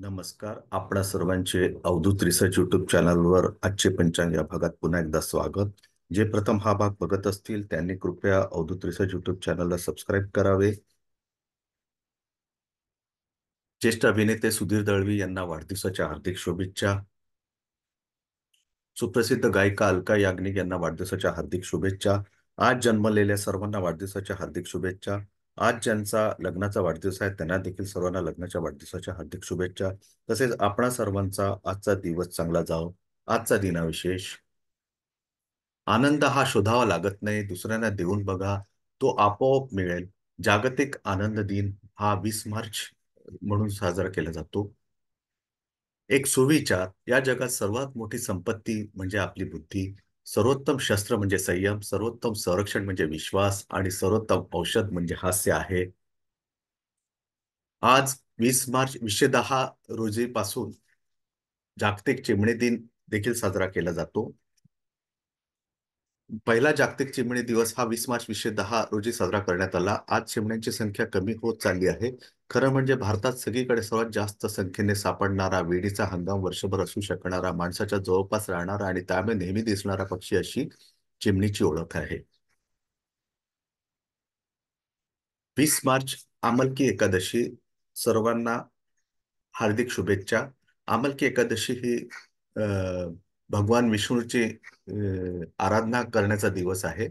नमस्कार आपणा सर्वांचे अवधूत रिसर्च युट्यूब चॅनलवर आजचे पंचांग या भागात पुन्हा एकदा स्वागत जे प्रथम हा भाग बघत असतील त्यांनी कृपया अवधूत रिसर्च युट्यूब चॅनलला सबस्क्राईब करावे ज्येष्ठ अभिनेते सुधीर दळवी यांना वाढदिवसाच्या हार्दिक शुभेच्छा सुप्रसिद्ध गायिका अलका याग्निक यांना वाढदिवसाच्या हार्दिक शुभेच्छा आज जन्मलेल्या सर्वांना वाढदिवसाच्या हार्दिक शुभेच्छा आज ज्यांचा लग्नाचा वाढदिवस आहे त्यांना देखील सर्वांना लग्नाच्या वाढदिवसाच्या हार्दिक शुभेच्छा तसेच आपणा सर्वांचा आजचा दिवस चांगला जाओ आजचा दिनाविशेष आनंद हा शोधावा लागत नाही दुसऱ्यांना देऊन बघा तो आपोआप मिळेल जागतिक आनंद दिन हा वीस मार्च म्हणून साजरा केला जातो एक सुविचार या जगात सर्वात मोठी संपत्ती म्हणजे आपली बुद्धी सर्वोत्तम शस्त्र म्हणजे संयम सर्वोत्तम संरक्षण म्हणजे विश्वास आणि सर्वोत्तम औषध म्हणजे हास्य आहे आज वीस मार्च वीसशे दहा रोजी पासून जागतिक चिमणी दिन देखील साजरा केला जातो पहिला जागतिक चिमणी दिवस हा वीस मार्च वीसशे दहा रोजी साजरा करण्यात आला आज चिमण्यांची संख्या कमी होत चालली आहे खरं म्हणजे भारतात सगळीकडे सर्वात जास्त संख्येने सापडणारा वेळीचा हंगाम वर्षभर असू शकणारा माणसाच्या जवळपास राहणारा आणि त्यामुळे नेहमी दिसणारा पक्षी अशी चिमणीची ओळख आहे वीस मार्च आमलकी एकादशी सर्वांना हार्दिक शुभेच्छा आमलकी एकादशी ही भगवान विष्णूची आराधना करण्याचा दिवस आहे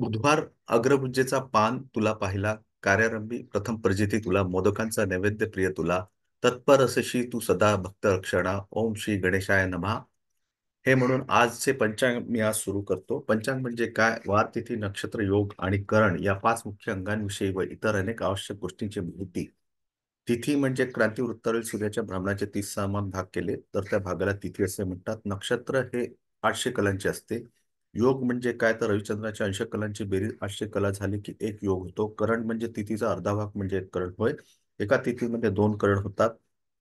बुधवार अग्रपूजेचा पान तुला पाहिला कार्यारंभी प्रथम प्रजिती तुला मोदकांचा नैवेद्य प्रिय तुला तत्पर असशी तू सदा भक्त रक्षणा ओम श्री गणेशाय नमा हे म्हणून आजचे पंचांग मी आज सुरू करतो पंचांग म्हणजे काय वार तिथी नक्षत्र योग आणि करण या पाच मुख्य अंगांविषयी व इतर अनेक आवश्यक गोष्टींची माहिती तिथी म्हणजे क्रांती वृत्तावरील सूर्याच्या भ्रमणाचे तीस सामान भाग केले तर त्या भागाला तिथी असे म्हणतात नक्षत्र हे आठशे कलांचे असते योग म्हणजे काय तर रविचंद्राच्या अंश कलांची बेरीज आठशे कला झाली की एक योग होतो करण म्हणजे तिथीचा अर्धा भाग म्हणजे एक करण होय एका तिथीमध्ये दोन करण होतात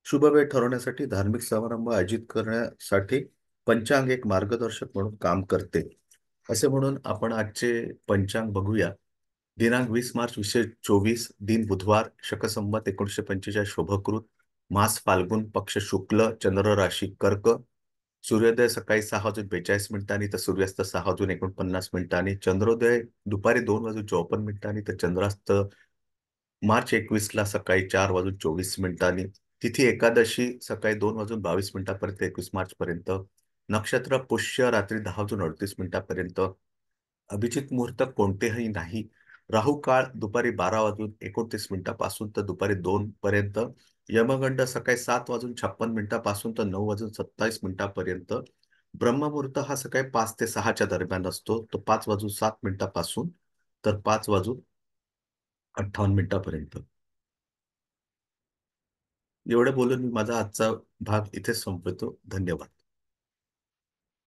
शुभ वेळ ठरवण्यासाठी धार्मिक समारंभ आयोजित करण्यासाठी पंचांग एक मार्गदर्शक म्हणून काम करते असे म्हणून आपण आजचे पंचांग बघूया दिनांक वीस मार्च वीसशे चोवीस दिन बुधवार शकसंमत एकोणीशे पंचेचाळीस शोभकृत मास फाल्गुन पक्ष शुक्ल चंद्र राशी कर्क सूर्योदय सकाळी सहा वाजून बेचाळीस मिनिटांनी तर सूर्यास्त सहा वाजून एकोणपन्नास मिनिटांनी चंद्रोदय दुपारी दोन वाजून चौपन्न मिनिटांनी तर चंद्रास्त मार्च ला सकाळी चार वाजून चोवीस मिनिटांनी तिथी एकादशी सकाळी दोन वाजून बावीस मिनिटांपर्यंत एकवीस मार्च पर्यंत नक्षत्र पुष्य रात्री दहा वाजून अडतीस मिनिटांपर्यंत अभिजित मुहूर्त कोणतेही नाही राहू काळ दुपारी बारा वाजून एकोणतीस मिनिटापासून तर दुपारी दोन पर्यंत यमगंड सकाळी सात वाजून छप्पन मिनिटापासून तर नऊ वाजून सत्तावीस मिनिटापर्यंत ब्रह्ममुहूर्त हा सकाळी पाच ते सहाच्या दरम्यान असतो तो पाच वाजून सात मिनिटापासून तर पाच वाजून अठ्ठावन्न मिनिटापर्यंत एवढं बोलून मी माझा आजचा भाग इथे संपवतो धन्यवाद